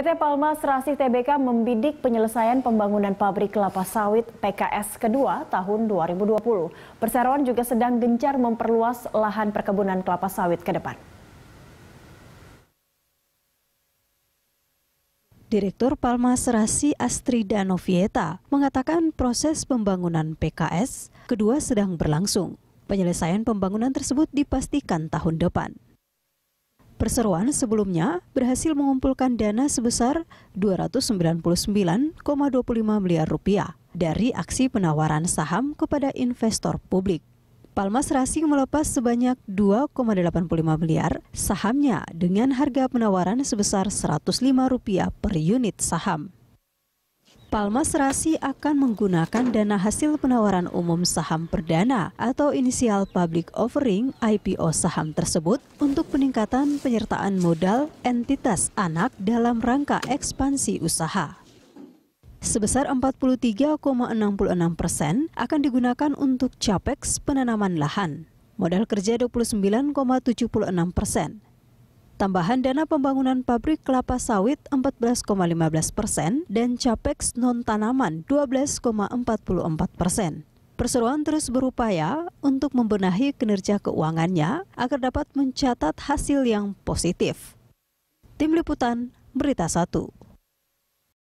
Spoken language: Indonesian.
PT Palmas Rasih TBK membidik penyelesaian pembangunan pabrik kelapa sawit PKS kedua tahun 2020. Perseroan juga sedang gencar memperluas lahan perkebunan kelapa sawit ke depan. Direktur Palmas Rasi Astrida Novieta mengatakan proses pembangunan PKS kedua sedang berlangsung. Penyelesaian pembangunan tersebut dipastikan tahun depan. Perseruan sebelumnya berhasil mengumpulkan dana sebesar 299,25 miliar rupiah dari aksi penawaran saham kepada investor publik. Palmas Racing melepas sebanyak 2,85 miliar sahamnya dengan harga penawaran sebesar rp rupiah per unit saham. Palmas Rasi akan menggunakan dana hasil penawaran umum saham perdana atau inisial public offering IPO saham tersebut untuk peningkatan penyertaan modal entitas anak dalam rangka ekspansi usaha. Sebesar 43,66 persen akan digunakan untuk capex penanaman lahan, modal kerja 29,76 persen, tambahan dana pembangunan pabrik kelapa sawit 14,15 persen, dan capex non-tanaman 12,44 persen. Perseroan terus berupaya untuk membenahi kinerja keuangannya agar dapat mencatat hasil yang positif. Tim Liputan, Berita Satu.